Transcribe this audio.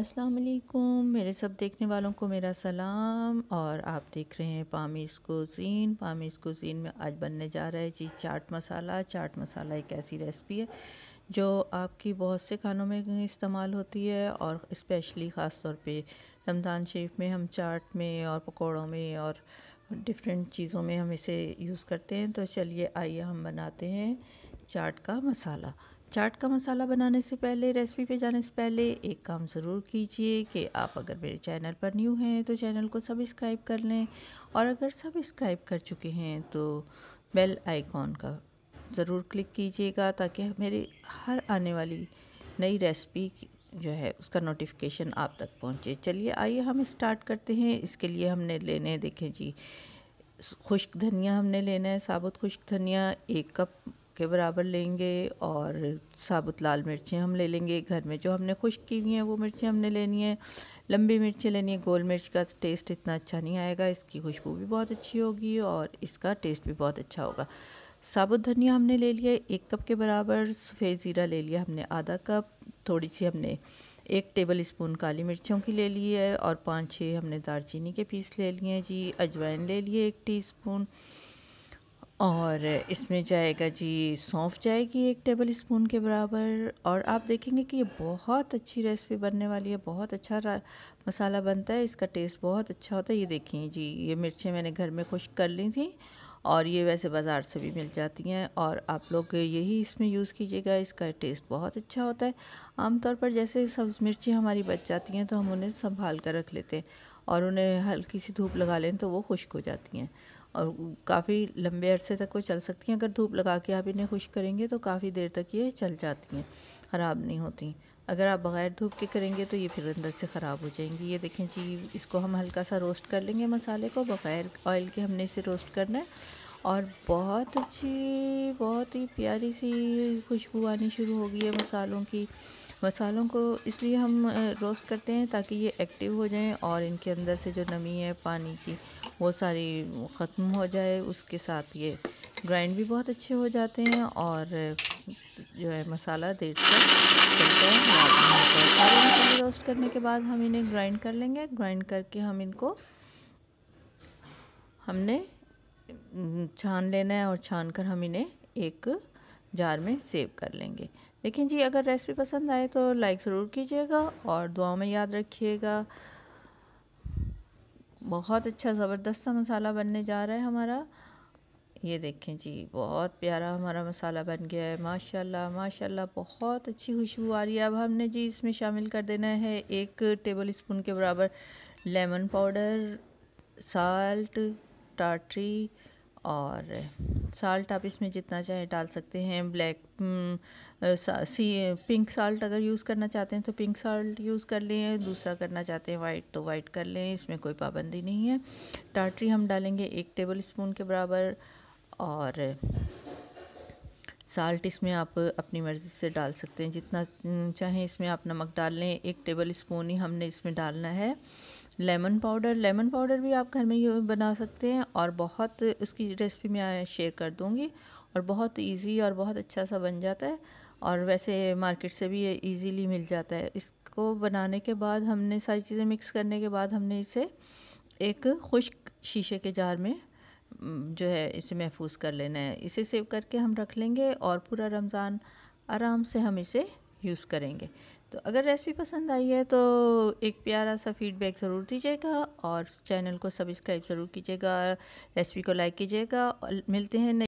अस्सलाम वालेकुम मेरे सब देखने वालों को मेरा सलाम और आप देख रहे हैं पामीस कुजीन पामीस कुजीन में आज बनने जा रहा है जी चाट मसाला चाट मसाला एक ऐसी रेसिपी है जो आपकी बहुत से खानों में इस्तेमाल होती है और इस्पेशली ख़ास तौर पे रमज़ान शरीफ में हम चाट में और पकौड़ों में और डिफरेंट चीज़ों में हम इसे यूज़ करते हैं तो चलिए आइए हम बनाते हैं चाट का मसाला चाट का मसाला बनाने से पहले रेसिपी पे जाने से पहले एक काम ज़रूर कीजिए कि आप अगर मेरे चैनल पर न्यू हैं तो चैनल को सब्सक्राइब कर लें और अगर सब्सक्राइब कर चुके हैं तो बेल आइकॉन का ज़रूर क्लिक कीजिएगा ताकि मेरे हर आने वाली नई रेसिपी जो है उसका नोटिफिकेशन आप तक पहुंचे चलिए आइए हम स्टार्ट करते हैं इसके लिए हमने लेने देखें जी खुश्क धनिया हमने लेना है साबुत खुश्क धनिया एक कप के बराबर लेंगे और साबुत लाल मिर्चें हम ले लेंगे घर में जो हमने खुश की हुई हैं वो मिर्चें हमने लेनी है लंबी मिर्चें लेनी है गोल मिर्च का टेस्ट इतना अच्छा नहीं आएगा इसकी खुशबू भी बहुत अच्छी होगी और इसका टेस्ट भी बहुत अच्छा होगा साबुत धनिया हमने ले लिया एक कप के बराबर सफ़ेद ज़ीरा ले लिया हमने आधा कप थोड़ी सी हमने एक टेबल स्पून काली मिर्चों की ले ली है और पाँच छः हमने दालचीनी के पीस ले लिए हैं जी अजवाइन ले लिए एक टी और इसमें जाएगा जी सौंफ जाएगी एक टेबल स्पून के बराबर और आप देखेंगे कि ये बहुत अच्छी रेसिपी बनने वाली है बहुत अच्छा मसाला बनता है इसका टेस्ट बहुत अच्छा होता है ये देखिए जी ये मिर्चें मैंने घर में खुश्क कर ली थी और ये वैसे बाज़ार से भी मिल जाती हैं और आप लोग यही इसमें यूज़ कीजिएगा इसका टेस्ट बहुत अच्छा होता है आमतौर पर जैसे सब्ज़ मिर्ची हमारी बच जाती हैं तो हम उन्हें संभाल कर रख लेते हैं और उन्हें हल्की सी धूप लगा लें तो वो खुश्क हो जाती हैं और काफ़ी लंबे अरसे तक वो चल सकती हैं अगर धूप लगा के आप इन्हें खुश करेंगे तो काफ़ी देर तक ये चल जाती हैं ख़राब नहीं होती अगर आप बग़ैर धूप के करेंगे तो ये फिर अंदर से ख़राब हो जाएंगी ये देखें जी इसको हम हल्का सा रोस्ट कर लेंगे मसाले को बग़ैर ऑयल के हमने इसे रोस्ट करना है और बहुत अच्छी बहुत ही प्यारी सी खुशबू आनी शुरू हो गई है मसालों की मसालों को इसलिए हम रोस्ट करते हैं ताकि ये एक्टिव हो जाएं और इनके अंदर से जो नमी है पानी की वो सारी ख़त्म हो जाए उसके साथ ये ग्राइंड भी बहुत अच्छे हो जाते हैं और जो है मसाला देर से चलता है सारे मसाले रोस्ट करने के बाद हम इन्हें ग्राइंड कर लेंगे ग्राइंड करके हम इनको हमने छान लेना है और छान कर हम इन्हें एक जार में सेव कर लेंगे लेकिन जी अगर रेसिपी पसंद आए तो लाइक ज़रूर कीजिएगा और दुआ में याद रखिएगा बहुत अच्छा ज़बरदस्त सा मसाला बनने जा रहा है हमारा ये देखें जी बहुत प्यारा हमारा मसाला बन गया है माशाल्लाह माशाल्लाह बहुत अच्छी खुशबू आ रही है अब हमने जी इसमें शामिल कर देना है एक टेबल स्पून के बराबर लेमन पाउडर साल्ट टाटरी और साल्ट आप इसमें जितना चाहे डाल सकते हैं ब्लैक हम्म, सी पिंक साल्ट अगर यूज़ करना चाहते हैं तो पिंक साल्ट यूज़ कर लें दूसरा करना चाहते हैं वाइट तो वाइट कर लें इसमें कोई पाबंदी नहीं है टाटरी हम डालेंगे एक टेबल स्पून के बराबर और साल्ट इसमें आप अपनी मर्ज़ी से डाल सकते हैं जितना हम्म, चाहें इसमें आप नमक डाल लें एक टेबल स्पून ही हमने इसमें डालना है लेमन पाउडर लेमन पाउडर भी आप घर में ये बना सकते हैं और बहुत उसकी रेसिपी मैं शेयर कर दूँगी और बहुत इजी और बहुत अच्छा सा बन जाता है और वैसे मार्केट से भी ये ईजीली मिल जाता है इसको बनाने के बाद हमने सारी चीज़ें मिक्स करने के बाद हमने इसे एक खुश्क शीशे के जार में जो है इसे महफूज कर लेना है इसे सेव करके हम रख लेंगे और पूरा रमज़ान आराम से हम इसे यूज़ करेंगे तो अगर रेसिपी पसंद आई है तो एक प्यारा सा फीडबैक ज़रूर दीजिएगा और चैनल को सब्सक्राइब ज़रूर कीजिएगा रेसिपी को लाइक कीजिएगा और मिलते हैं